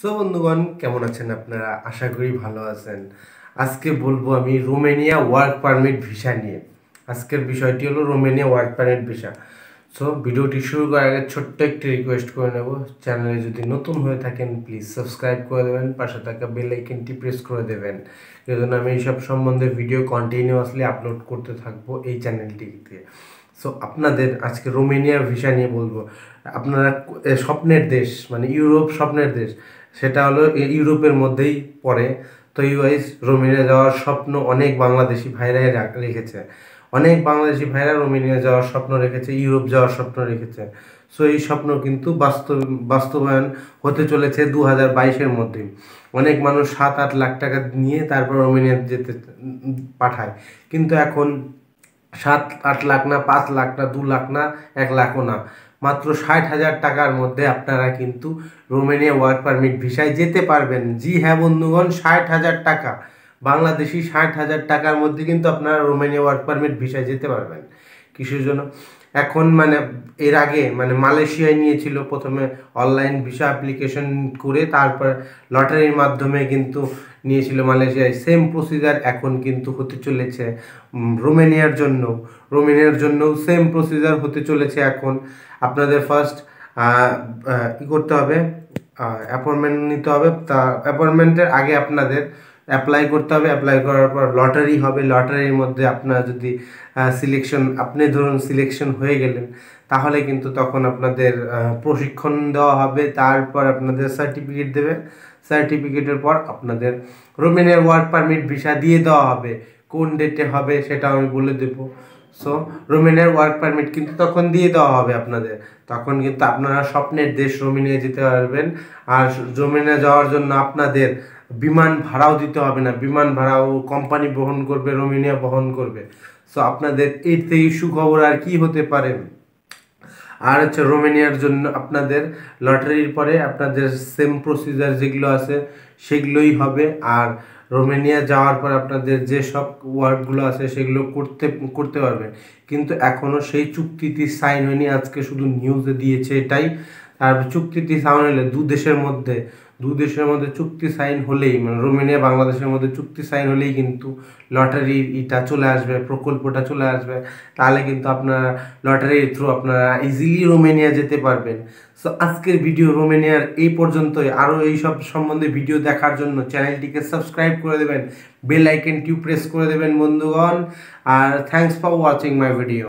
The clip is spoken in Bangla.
সো বন্ধুগণ কেমন আছেন আপনারা আশা করি ভালো আছেন আজকে বলবো আমি রোমেনিয়া ওয়ার্ক পারমিট ভিসা নিয়ে আজকের বিষয়টি হলো Romania work permit visa so ভিডিওটি শুরু করার আগে ছোট্ট একটি রিকোয়েস্ট করে নেব চ্যানেলে যদি নতুন হয়ে থাকেন প্লিজ সাবস্ক্রাইব করে দেবেন পাশে থাকা বেল প্রেস করে দেবেন এজন্য আমি এইসব সম্বন্ধে ভিডিও কন্টিনিউয়াসলি আপলোড করতে থাকবো এই চ্যানেলটিতে সো আপনাদের আজকে রোমেনিয়ার ভিসা নিয়ে বলবো আপনারা স্বপ্নের দেশ মানে ইউরোপ স্বপ্নের দেশ সেটা হলো ইউরোপের মধ্যেই পড়ে তো ইউএস রোমেনিয়া যাওয়ার স্বপ্ন অনেক বাংলাদেশি ভাইরাই রেখেছে অনেক বাংলাদেশি ভাইরা রোমেনিয়া যাওয়ার স্বপ্ন রেখেছে ইউরোপ যাওয়ার স্বপ্ন রেখেছে সো এই স্বপ্ন কিন্তু বাস্তব বাস্তবায়ন হতে চলেছে দু হাজার বাইশের মধ্যে অনেক মানুষ সাত আট লাখ টাকা নিয়ে তারপর রোমেনিয়া যেতে পাঠায় কিন্তু এখন সাত আট লাখ না পাঁচ লাখ না দু লাখ না এক লাখও না মাত্র ষাট হাজার টাকার মধ্যে আপনারা কিন্তু রোমেনিয়া ওয়ার্ক পারমিট ভিসায় যেতে পারবেন জি হ্যাঁ বন্ধুগণ ষাট হাজার টাকা বাংলাদেশি ষাট হাজার টাকার মধ্যে কিন্তু আপনারা রোমেনিয়া ওয়ার্ক পারমিট ভিসায় যেতে পারবেন কিসের জন্য এখন মানে এর আগে মানে মালয়েশিয়ায় নিয়েছিল প্রথমে অনলাইন ভিসা অ্যাপ্লিকেশন করে তারপর লটারির মাধ্যমে কিন্তু নিয়েছিল মালয়েশিয়ায় সেম প্রসিজার এখন কিন্তু হতে চলেছে রোমেনিয়ার জন্য রোমেনিয়ার জন্যও সেম প্রসিজার হতে চলেছে এখন আপনাদের ফার্স্ট কী করতে হবে অ্যাপয়েন্টমেন্ট নিতে হবে তা অ্যাপয়েন্টমেন্টের আগে আপনাদের অ্যাপ্লাই করতে হবে অ্যাপ্লাই করার পর লটারি হবে লটারির মধ্যে আপনার যদি সিলেকশন আপনি ধরুন সিলেকশন হয়ে গেলেন তাহলে কিন্তু তখন আপনাদের প্রশিক্ষণ দেওয়া হবে তারপর আপনাদের সার্টিফিকেট দেবে সার্টিফিকেটের পর আপনাদের রোমেনের ওয়ার্ক পারমিট ভিসা দিয়ে দেওয়া হবে কোন ডেটে হবে সেটা আমি বলে দেবো সো রোমেনের ওয়ার্ক পারমিট কিন্তু তখন দিয়ে দেওয়া হবে আপনাদের তখন কিন্তু আপনারা স্বপ্নের দেশ রোমেনিয়া যেতে পারবেন আর রোমেনিয়া যাওয়ার জন্য আপনাদের বিমান ভাড়াও দিতে হবে না বিমান ভাড়াও কোম্পানি বহন করবে রোমিনিয়া বহন করবে সো আপনাদের এইতে সুখবর আর কি হতে পারে আর হচ্ছে রোমেনিয়ার জন্য আপনাদের লটারির পরে আপনাদের সেম প্রসিজার যেগুলো আছে সেগুলোই হবে আর রোমেনিয়া যাওয়ার পর আপনাদের যে সব ওয়ার্কগুলো আছে সেগুলো করতে করতে পারবেন কিন্তু এখনও সেই চুক্তিটি সাইন হয়নি আজকে শুধু নিউজে দিয়েছে এটাই আর চুক্তিটি সাইন হলে দু দেশের মধ্যে দু দেশের মধ্যে চুক্তি সাইন হলেই মানে রোমেনিয়া বাংলাদেশের মধ্যে চুক্তি সাইন হলেই কিন্তু লটারির ইটা চলে আসবে প্রকল্পটা চলে আসবে তাহলে কিন্তু আপনারা লটারির থ্রু আপনারা ইজিলি রোমেনিয়া যেতে পারবেন সো আজকের ভিডিও রোমেনিয়ার এই পর্যন্তই আরও এইসব সম্বন্ধে ভিডিও দেখার জন্য চ্যানেলটিকে সাবস্ক্রাইব করে দেবেন বেল আইকেন টিউ প্রেস করে দেবেন বন্ধুগণ আর thanks for watching my video